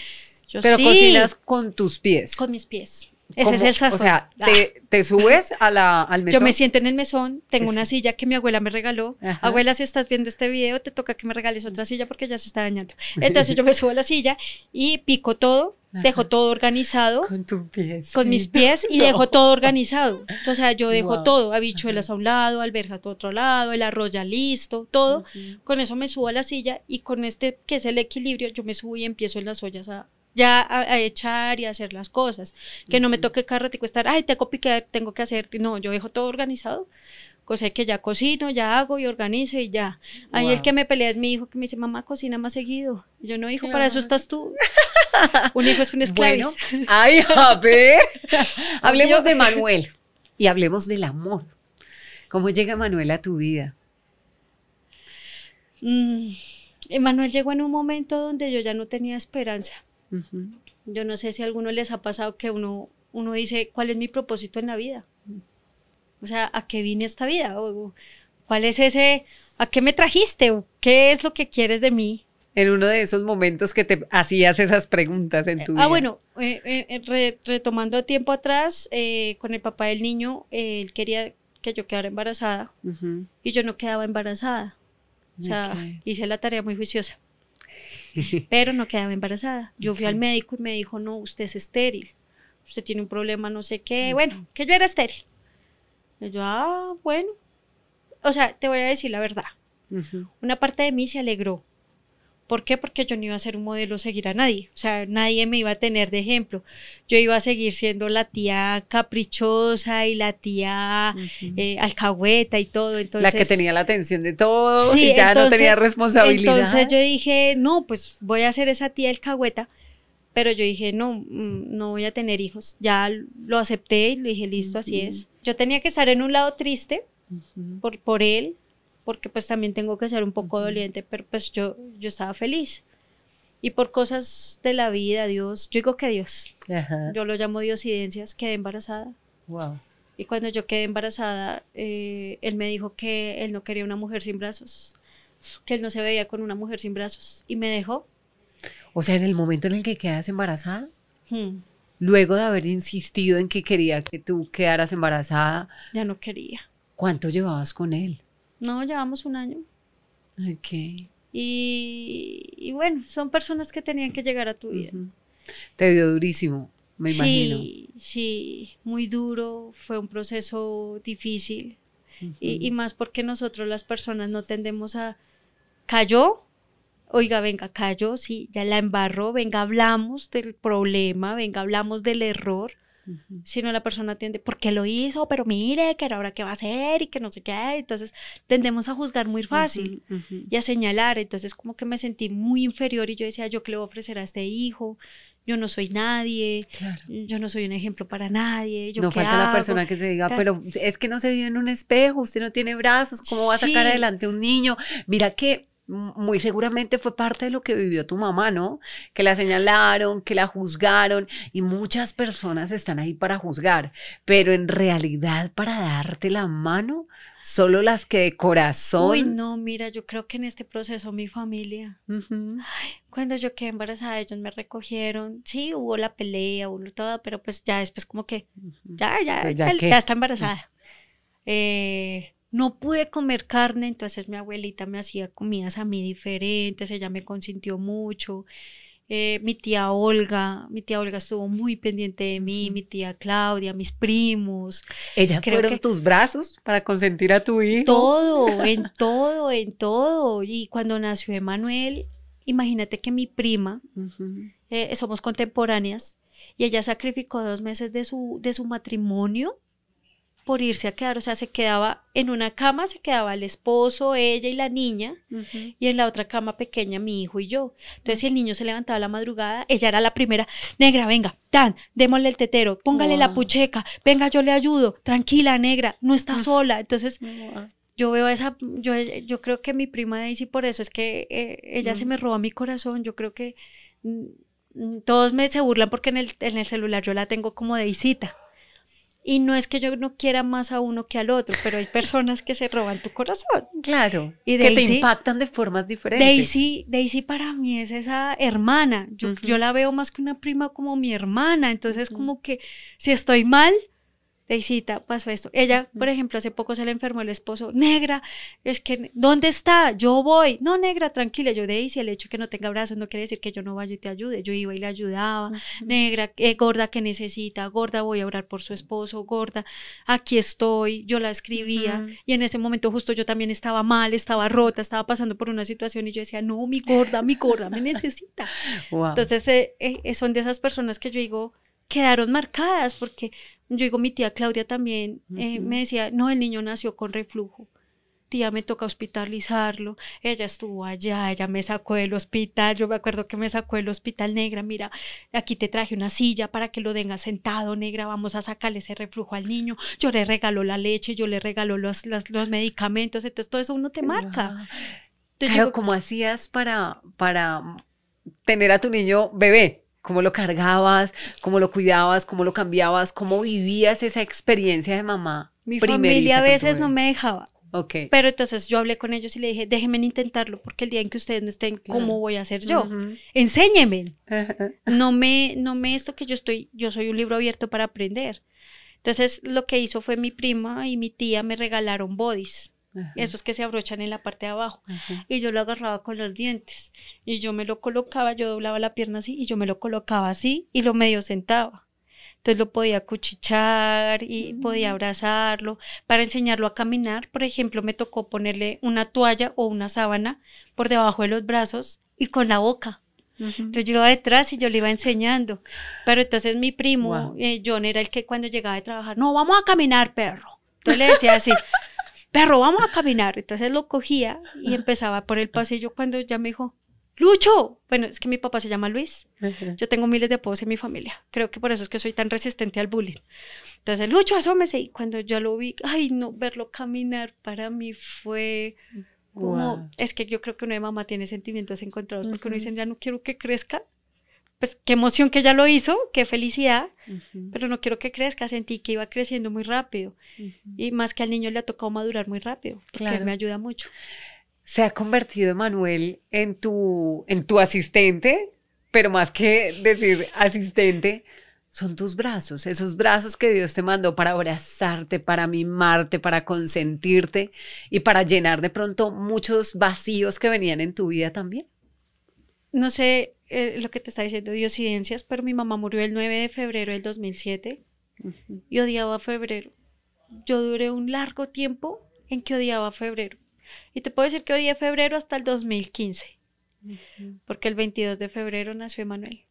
Yo, pero cocinas con tus pies. Con mis pies. Ese es el sazón. O sea, ah. te, subes a la, al mesón. Yo me siento en el mesón, tengo una silla que mi abuela me regaló. Abuela, si estás viendo este video, te toca que me regales otra silla porque ya se está dañando. <laughs> Entonces yo me subo a la silla y pico todo, dejo todo organizado. Con pies. Con mis pies y <laughs> dejo todo organizado. O sea, yo dejo todo, habichuelas a un lado, alberjas a otro lado, el arroz ya listo, todo. Con eso me subo a la silla y con este, que es el equilibrio, yo me subo y empiezo en las ollas a ya a, echar y a hacer las cosas, que no me toque rato estar, ay, tengo que, tengo que hacer, no, yo dejo todo organizado, cosa que ya cocino, ya hago y organizo y ya. Ahí el que me pelea es mi hijo que me dice, mamá, cocina más seguido. yo no, hijo, para eso estás tú. Un hijo es un esclavo. ay, a ver. <laughs> hablemos de Manuel y hablemos del amor. ¿Cómo llega Manuel a tu vida? Mm, Manuel llegó en un momento donde yo ya no tenía esperanza. Yo no sé si a algunos les ha pasado que uno, uno dice, ¿cuál es mi propósito en la vida? O sea, ¿a qué vine esta vida? ¿Cuál es ese, a qué me trajiste? ¿Qué es lo que quieres de mí? En uno de esos momentos que te hacías esas preguntas en tu ah, vida. Ah, bueno, eh, eh, eh, retomando tiempo atrás, con el papá del niño, él quería que yo quedara embarazada y yo no quedaba embarazada. O sea, hice la tarea muy juiciosa, <laughs> pero no quedaba embarazada. Yo fui al médico y me dijo, no, usted es estéril, usted tiene un problema, no sé qué, bueno, que yo era estéril yo, ah, bueno. O sea, te voy a decir la verdad. Una parte de mí se alegró. ¿Por qué? Porque yo no iba a ser un modelo seguir a nadie. O sea, nadie me iba a tener de ejemplo. Yo iba a seguir siendo la tía caprichosa y la tía eh, alcahueta y todo. Entonces, la que tenía la atención de todo y ya no tenía responsabilidad. Entonces yo dije, no, pues voy a ser esa tía alcahueta pero yo dije, no, mm, no voy a tener hijos. Ya lo acepté y lo dije, listo, así es. Yo tenía que estar en un lado triste por, por él, porque pues también tengo que ser un poco doliente, pero pues yo, yo estaba feliz. Y por cosas de la vida, Dios, yo digo que Dios, yo lo llamo diosidencias, quedé embarazada. Wow. Y cuando yo quedé embarazada, eh, él me dijo que él no quería una mujer sin brazos, que él no se veía con una mujer sin brazos, y me dejó. O sea, en el momento en el que quedas embarazada, hmm. luego de haber insistido en que quería que tú quedaras embarazada. Ya no quería. ¿Cuánto llevabas con él? No, llevamos un año. Ok. Y, bueno, son personas que tenían que llegar a tu vida. Te dio durísimo, me imagino. Sí, sí, muy duro, fue un proceso difícil. y, y más porque nosotros las personas no tendemos a... Cayó, oiga, venga, callo, sí, ya la embarró, venga, hablamos del problema, venga, hablamos del error. Si no, la persona atiende, ¿por qué lo hizo? Pero mire, que ahora qué va a hacer y que no sé qué. Entonces, tendemos a juzgar muy fácil y a señalar. Entonces, como que me sentí muy inferior y yo decía, ¿yo qué le voy a ofrecer a este hijo? yo no soy nadie, mm, yo no soy un ejemplo para nadie. ¿yo no falta la persona que te diga, pero es que no se vive en un espejo, usted no tiene brazos, ¿cómo va a sacar adelante un niño? Mira que muy seguramente fue parte de lo que vivió tu mamá, ¿no? Que la señalaron, que la juzgaron y muchas personas están ahí para juzgar, pero en realidad para darte la mano, solo las que de corazón... Uy, no, mira, yo creo que en este proceso mi familia, cuando yo quedé embarazada, ellos me recogieron, sí, hubo la pelea, hubo todo, pero pues ya después como que, ya, ya, ya, está embarazada. eh, no pude comer carne, entonces mi abuelita me hacía comidas a mí diferentes, ella me consintió mucho. Eh, mi tía Olga, mi tía Olga estuvo muy pendiente de mí, mi tía Claudia, mis primos. ella fueron tus brazos para consentir a tu hijo? Todo, en <laughs> todo, en todo. Y cuando nació Emanuel, imagínate que mi prima, eh, somos contemporáneas, y ella sacrificó dos meses de su, de su matrimonio por irse a quedar, o sea, se quedaba en una cama, se quedaba el esposo, ella y la niña, y en la otra cama pequeña mi hijo y yo. Entonces, el niño se levantaba a la madrugada, ella era la primera, negra, venga, tan, démosle el tetero, póngale la ah. pucheca, venga, yo le ayudo, tranquila, negra, no está sola. Entonces, ah. yo veo esa, yo, yo creo que mi prima Daisy, por eso es que eh, ella se mm. me roba mi corazón, yo creo que mm, mm, todos me se burlan porque en el, en el celular yo la tengo como de visita. Y no es que yo no quiera más a uno que al otro, pero hay personas que se roban tu corazón. Claro. Y que te impactan de formas diferentes. Daisy, Daisy para mí es esa hermana. Yo, yo la veo más que una prima como mi hermana. Entonces, como que si estoy mal, Deisita, pasó esto. Ella, por ejemplo, hace poco se le enfermó el esposo, negra, es que, ¿dónde está? Yo voy. No, negra, tranquila. Yo, decía el hecho de que no tenga brazos no quiere decir que yo no vaya y te ayude. Yo iba y le ayudaba. Negra, eh, gorda que necesita, gorda, voy a orar por su esposo, gorda, aquí estoy. Yo la escribía. Y en ese momento justo yo también estaba mal, estaba rota, estaba pasando por una situación y yo decía, no, mi gorda, mi gorda me necesita. <laughs> Entonces, eh, eh, son de esas personas que yo digo, quedaron marcadas porque yo digo, mi tía Claudia también eh, me decía, no, el niño nació con reflujo. Tía, me toca hospitalizarlo. Ella estuvo allá, ella me sacó del hospital. Yo me acuerdo que me sacó del hospital negra. Mira, aquí te traje una silla para que lo tengas sentado, negra. Vamos a sacarle ese reflujo al niño. Yo le regalo la leche, yo le regalo los, los, medicamentos. Entonces, todo eso uno te marca. claro, ¿cómo hacías para, para tener a tu niño bebé? cómo lo cargabas, cómo lo cuidabas, cómo lo cambiabas, cómo vivías esa experiencia de mamá. Mi familia a veces no me dejaba. Okay. Pero entonces yo hablé con ellos y le dije, déjenme intentarlo, porque el día en que ustedes no estén, ¿cómo voy a hacer yo? Enséñeme. <laughs> No me, no me esto que yo estoy, yo soy un libro abierto para aprender. Entonces lo que hizo fue mi prima y mi tía me regalaron bodys, y esos que se abrochan en la parte de abajo, y yo lo agarraba con los dientes, y yo me lo colocaba, yo doblaba la pierna así, y yo me lo colocaba así, y lo medio sentaba. Entonces lo podía cuchichar y podía abrazarlo para enseñarlo a caminar. Por ejemplo, me tocó ponerle una toalla o una sábana por debajo de los brazos y con la boca. Entonces yo iba detrás y yo le iba enseñando. Pero entonces mi primo, eh, John, era el que cuando llegaba de trabajar, no, vamos a caminar, perro. Entonces le decía así, <laughs> perro, vamos a caminar. Entonces lo cogía y ah. empezaba por el pasillo cuando ya me dijo, Lucho. Bueno, es que mi papá se llama Luis. Yo tengo miles de apodos en mi familia. Creo que por eso es que soy tan resistente al bullying. Entonces, Lucho, asómese. Y cuando yo lo vi, ay, no, verlo caminar para mí fue como. Es que yo creo que una de mamá tiene sentimientos encontrados porque uno dice, ya no quiero que crezca pues qué emoción que ya lo hizo, qué felicidad, pero no quiero que crezca, sentí que iba creciendo muy rápido y más que al niño le ha tocado madurar muy rápido, porque claro. me ayuda mucho. Se ha convertido Emanuel, en tu, en tu asistente, pero más que decir asistente, son tus brazos, esos brazos que Dios te mandó para abrazarte, para mimarte, para consentirte y para llenar de pronto muchos vacíos que venían en tu vida también. No sé, eh, lo que te está diciendo, diosidencias, pero mi mamá murió el 9 de febrero del 2007 y odiaba febrero. Yo duré un largo tiempo en que odiaba febrero. Y te puedo decir que odié febrero hasta el 2015, porque el 22 de febrero nació Emanuel.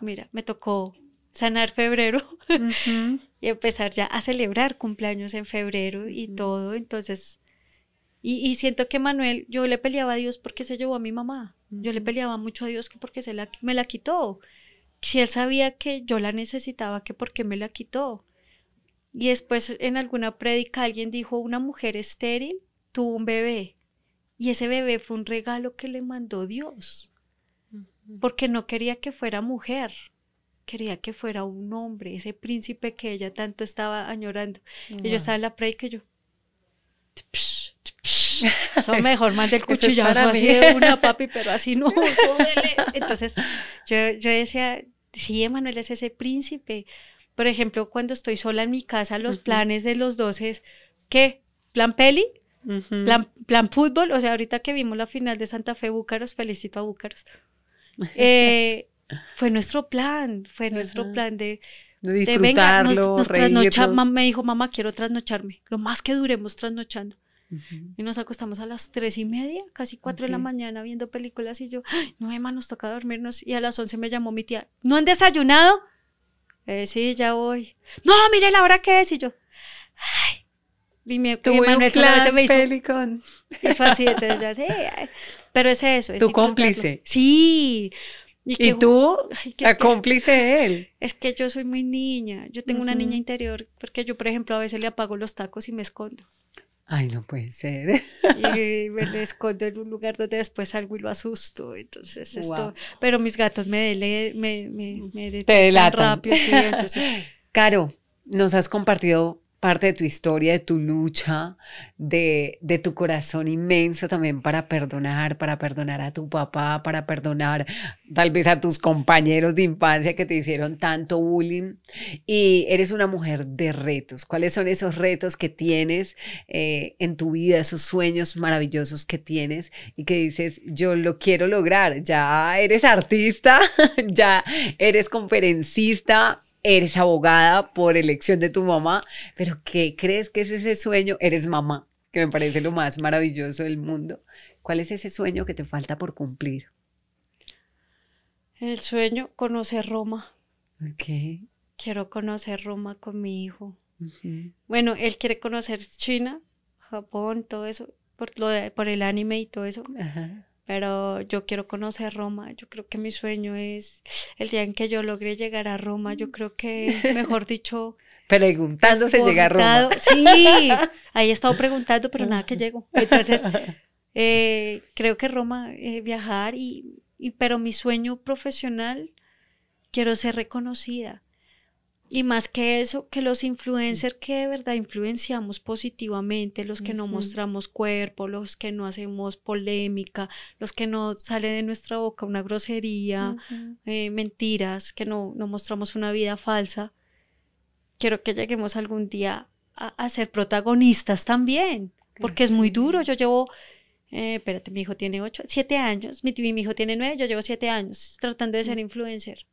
Mira, me tocó sanar febrero <laughs> y empezar ya a celebrar cumpleaños en febrero y todo. Entonces, y, siento que Manuel, yo le peleaba a Dios porque se llevó a mi mamá. Yo le peleaba mucho a Dios que porque se la, me la quitó. Si él sabía que yo la necesitaba, que porque me la quitó. Y después en alguna prédica alguien dijo, una mujer estéril tuvo un bebé. Y ese bebé fue un regalo que le mandó Dios. Porque no quería que fuera mujer quería que fuera un hombre, ese príncipe que ella tanto estaba añorando. Ella Y yo estaba en la predica y yo, <laughs> son mejor, más el cuchillazo es así de una, papi, pero así no, <laughs> Entonces, yo, yo decía, sí, Emanuel es ese príncipe. Por ejemplo, cuando estoy sola en mi casa, los planes de los dos es, ¿qué? ¿Plan peli? plan, plan, fútbol? O sea, ahorita que vimos la final de Santa Fe Búcaros, felicito a Búcaros. <laughs> Eh, fue nuestro plan, fue nuestro plan de... disfrutarlo, de venga, me dijo, mamá, quiero trasnocharme, lo más que duremos trasnochando. Y nos acostamos a las tres y media, casi cuatro de la mañana, viendo películas. Y yo, no, Emma, nos toca dormirnos. Y a las once me llamó mi tía, ¿no han desayunado? Eh, sí, ya voy. No, mire la hora que es. Y yo, ¡ay! Y me, Manuel solamente me hizo. Pelicón. Eso así, entonces Pero es eso. tu cómplice. Sí. Y, tú, cómplice él. Es que yo soy muy niña. Yo tengo una niña interior porque yo, por ejemplo, a veces le apago los tacos y me escondo. Ay, no puede ser. Y me <laughs> escondo en un lugar donde después algo y lo asusto. Entonces, esto. Pero mis gatos me, dele, me, mm. Te delatan. rápido. entonces. <laughs> Caro, nos has compartido parte de tu historia, de tu lucha, de, tu corazón inmenso también para perdonar, para perdonar a tu papá, para perdonar tal vez a tus compañeros de infancia que te hicieron tanto bullying. Y eres una mujer de retos. ¿Cuáles son esos retos que tienes eh, en tu vida, esos sueños maravillosos que tienes y que dices, yo lo quiero lograr? Ya eres artista, <laughs> ya eres conferencista, eres abogada por elección de tu mamá, pero ¿qué crees que es ese sueño? Eres mamá, que me parece lo más maravilloso del mundo. ¿Cuál es ese sueño que te falta por cumplir? El sueño, conocer Roma. Ok. Quiero conocer Roma con mi hijo. Bueno, él quiere conocer China, Japón, todo eso, por, lo de, por el anime y todo eso. Ajá pero yo quiero conocer Roma, yo creo que mi sueño es el día en que yo logre llegar a Roma, yo mm. creo que, <laughs> mejor dicho... Preguntándose llegar a Roma. Sí, <laughs> ahí he estado preguntando, pero nada que llego. Entonces, <laughs> eh, creo que Roma, eh, viajar, y, pero mi sueño profesional, quiero ser reconocida. Y más que eso, que los influencers que de verdad influenciamos positivamente, los que no mostramos cuerpo, los que no hacemos polémica, los que no sale de nuestra boca una grosería, eh, mentiras, que no, mostramos una vida falsa, quiero que lleguemos algún día a, ser protagonistas también, porque es muy duro. Yo llevo, eh, espérate, mi hijo tiene ocho, siete años, mi, mi hijo tiene nueve, yo llevo siete años tratando de ser mm. influencer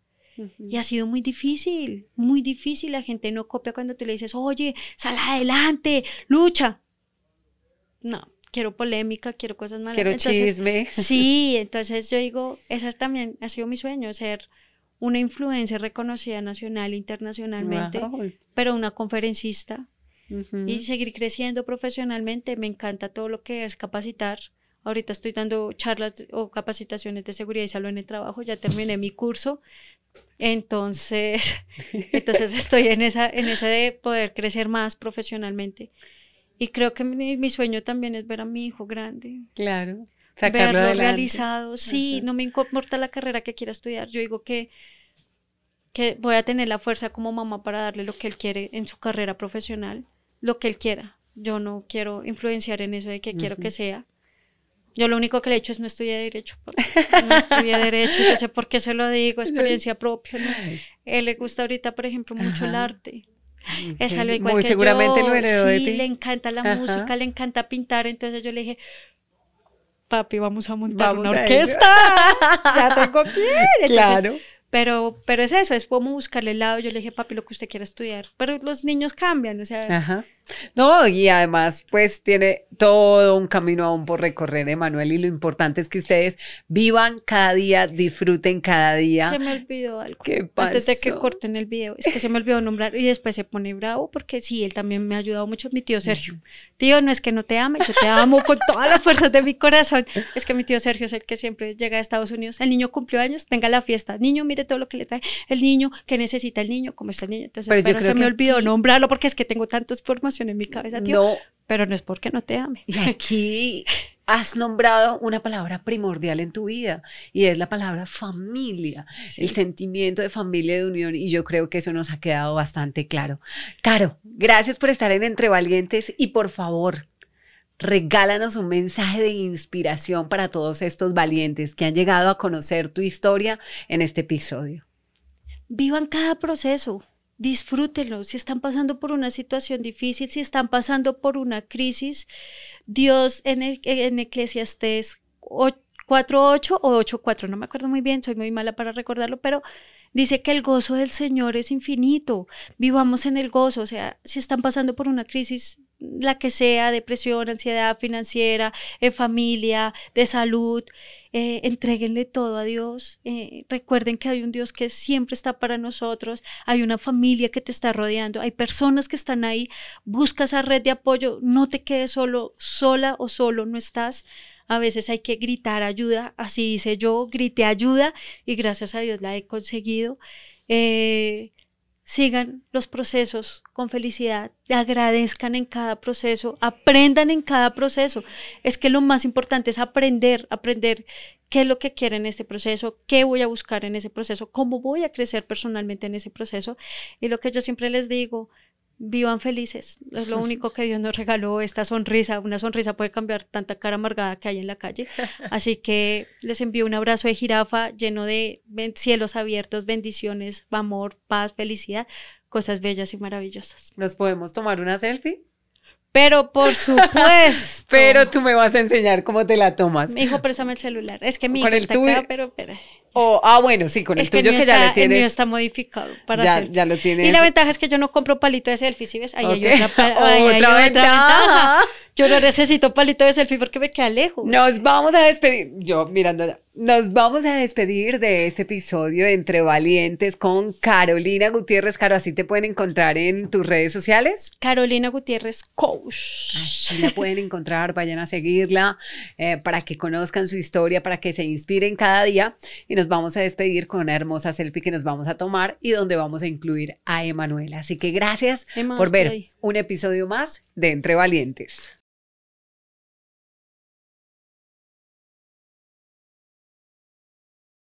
y ha sido muy difícil, muy difícil. La gente no copia cuando tú le dices, oye, sal adelante, lucha. No, quiero polémica, quiero cosas malas. Quiero chisme. Sí, <laughs> entonces yo digo, esas también ha sido mi sueño, ser una influencia reconocida nacional internacionalmente, pero una conferencista y seguir creciendo profesionalmente. Me encanta todo lo que es capacitar. Ahorita estoy dando charlas o capacitaciones de seguridad y salud en el trabajo. Ya terminé mi curso entonces, <laughs> entonces <laughs> estoy en, esa, en eso de poder crecer más profesionalmente. Y creo que mi, sueño también es ver a mi hijo grande. Claro. Sacarlo verlo realizado. Sí, no me importa la carrera que quiera estudiar. Yo digo que, que voy a tener la fuerza como mamá para darle lo que él quiere en su carrera profesional, lo que él quiera. Yo no quiero influenciar en eso de que quiero que sea. Yo lo único que le he hecho es no estudiar derecho, no estudié derecho, yo sé por qué se lo digo, experiencia propia. ¿no? Él eh, le gusta ahorita, por ejemplo, mucho el arte. Es algo igual seguramente lo sí, le encanta la música, le encanta pintar, entonces yo le dije, papi, vamos a montar una orquesta. <laughs> ya tengo quién. Claro. Pero, pero es eso, es como buscarle el lado. Yo le dije, papi, lo que usted quiera estudiar. Pero los niños cambian, o sea, Ajá. No, y además, pues tiene todo un camino aún por recorrer, Emanuel, y lo importante es que ustedes vivan cada día, disfruten cada día. Se me olvidó algo. Antes de que corten el video, es que se me olvidó nombrar y después se pone bravo porque sí, él también me ha ayudado mucho, mi tío Sergio. Tío, no es que no te ame, yo te amo con todas las fuerzas de mi corazón. Es que mi tío Sergio es el que siempre llega a Estados Unidos. El niño cumplió años, tenga la fiesta. Niño, mire todo lo que le trae. El niño, que necesita el niño? ¿Cómo está el niño? Entonces, pero, yo creo se me olvidó nombrarlo porque es que tengo tantas formas en mi cabeza, No. Pero no es porque no te ame. Y aquí has nombrado una palabra primordial en tu vida y es la palabra familia, el sentimiento de familia de unión y yo creo que eso nos ha quedado bastante claro. Caro, gracias por estar en Entre Valientes y por favor, regálanos un mensaje de inspiración para todos estos valientes que han llegado a conocer tu historia en este episodio. Vivan cada proceso, disfrútenlo. Si están pasando por una situación difícil, si están pasando por una crisis, Dios en, en Eclesiastes 4.8 o 8.4, no me acuerdo muy bien, soy muy mala para recordarlo, pero dice que el gozo del Señor es infinito, vivamos en el gozo, o sea, si están pasando por una crisis, la que sea, depresión, ansiedad financiera, en eh, familia, de salud, eh, entreguenle todo a Dios. Eh, recuerden que hay un Dios que siempre está para nosotros, hay una familia que te está rodeando, hay personas que están ahí, busca esa red de apoyo, no te quedes solo, sola o solo, no estás. A veces hay que gritar ayuda, así hice yo, grité ayuda y gracias a Dios la he conseguido sigan los procesos con felicidad, agradezcan en cada proceso, aprendan en cada proceso. Es que lo más importante es aprender, aprender qué es lo que quiero en este proceso, qué voy a buscar en ese proceso, cómo voy a crecer personalmente en ese proceso. Y lo que yo siempre les digo, vivan felices. Es lo <laughs> único que Dios nos regaló, esta sonrisa. Una sonrisa puede cambiar tanta cara amargada que hay en la calle. <laughs> Así que les envío un abrazo de jirafa lleno de cielos abiertos, bendiciones, amor, paz, felicidad, cosas bellas y maravillosas. ¿Nos podemos tomar una selfie? Pero por <laughs> supuesto. pero tú me vas a enseñar cómo te la tomas. Mi hijo, préstame el celular. Es que mi hijo está pero, pero... O, ah, bueno, sí, con el, tuyo que, ya está, le tienes. El mío está modificado para ya, Ya lo tienes. Y la ventaja es que yo no compro palito de selfie, ¿sí ves? Ahí hay otra, <laughs> ahí otra, otra ventaja. Yo no necesito palito de selfie porque me queda lejos. Nos vamos a despedir. Yo mirando allá. Nos vamos a despedir de este episodio de Entre Valientes con Carolina Gutiérrez. Caro, así te pueden encontrar en tus redes sociales. Carolina Gutiérrez Coach. Así la pueden encontrar, vayan a seguirla eh, para que conozcan su historia, para que se inspiren cada día. Y nos vamos a despedir con una hermosa selfie que nos vamos a tomar y donde vamos a incluir a Emanuela. Así que gracias por ver un episodio más de Entre Valientes.